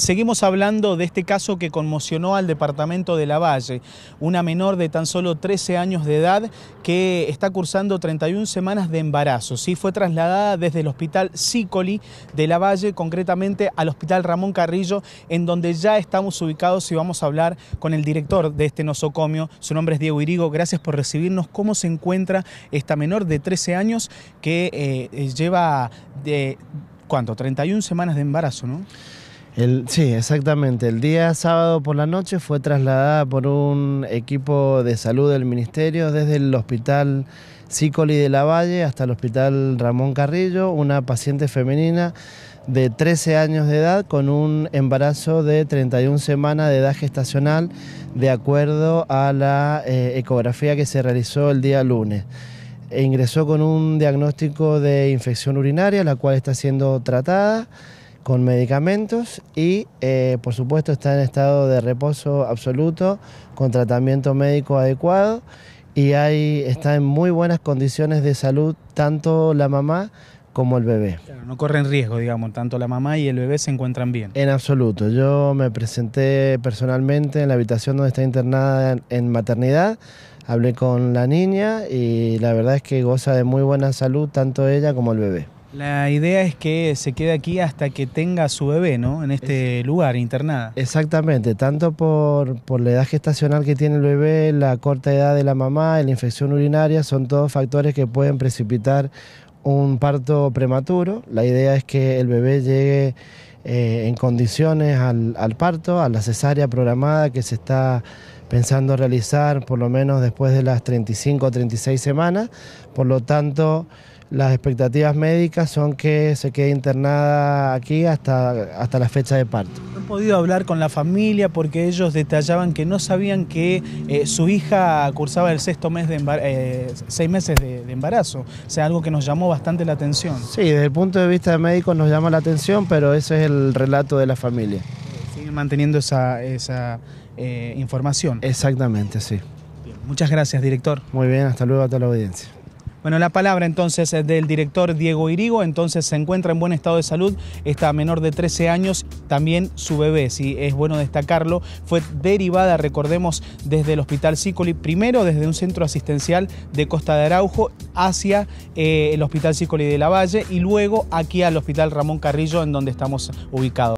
Seguimos hablando de este caso que conmocionó al departamento de La Valle, una menor de tan solo 13 años de edad que está cursando 31 semanas de embarazo. Sí, fue trasladada desde el hospital Sicoli de La Valle, concretamente al hospital Ramón Carrillo, en donde ya estamos ubicados y vamos a hablar con el director de este nosocomio. Su nombre es Diego Irigo. Gracias por recibirnos. ¿Cómo se encuentra esta menor de 13 años que eh, lleva de, ¿cuánto? 31 semanas de embarazo, ¿no? sí, exactamente. El día sábado por la noche fue trasladada por un equipo de salud del Ministerio desde el Hospital Sicoli de la Valle hasta el Hospital Ramón Carrillo, una paciente femenina de 13 años de edad con un embarazo de 31 semanas de edad gestacional de acuerdo a la eh, ecografía que se realizó el día lunes. E ingresó con un diagnóstico de infección urinaria, la cual está siendo tratada con medicamentos y eh, por supuesto está en estado de reposo absoluto con tratamiento médico adecuado y está en muy buenas condiciones de salud tanto la mamá como el bebé. no corren riesgo, digamos, tanto la mamá y el bebé se encuentran bien. En absoluto. Yo me presenté personalmente en la habitación donde está internada en maternidad, hablé con la niña y la verdad es que goza de muy buena salud tanto ella como el bebé. La idea es que se quede aquí hasta que tenga su bebé, ¿no? En este lugar, internada. Exactamente, tanto por, la edad gestacional que tiene el bebé, la corta edad de la mamá, la infección urinaria, son todos factores que pueden precipitar un parto prematuro. La idea es que el bebé llegue eh, en condiciones al, al parto, a la cesárea programada que se está pensando realizar por lo menos después de las 35 o 36 semanas. Por lo tanto, las expectativas médicas son que se quede internada aquí hasta, hasta la fecha de parto. No he podido hablar con la familia porque ellos detallaban que no sabían que eh, su hija cursaba el sexto mes de eh, seis meses de, embarazo. O sea, algo que nos llamó bastante la atención. Sí, desde el punto de vista de médico nos llama la atención, pero ese es el relato de la familia. Eh, siguen manteniendo esa, información. Exactamente, sí. muchas gracias, director. Muy bien, hasta luego hasta la audiencia. Bueno, la palabra entonces del director Diego Irigo, entonces se encuentra en buen estado de salud, está menor de 13 años, también su bebé, si es bueno destacarlo, fue derivada, recordemos, desde el Hospital Sicoli, primero desde un centro asistencial de Costa de Araujo hacia eh, el Hospital Sicoli de la Valle y luego aquí al Hospital Ramón Carrillo en donde estamos ubicados.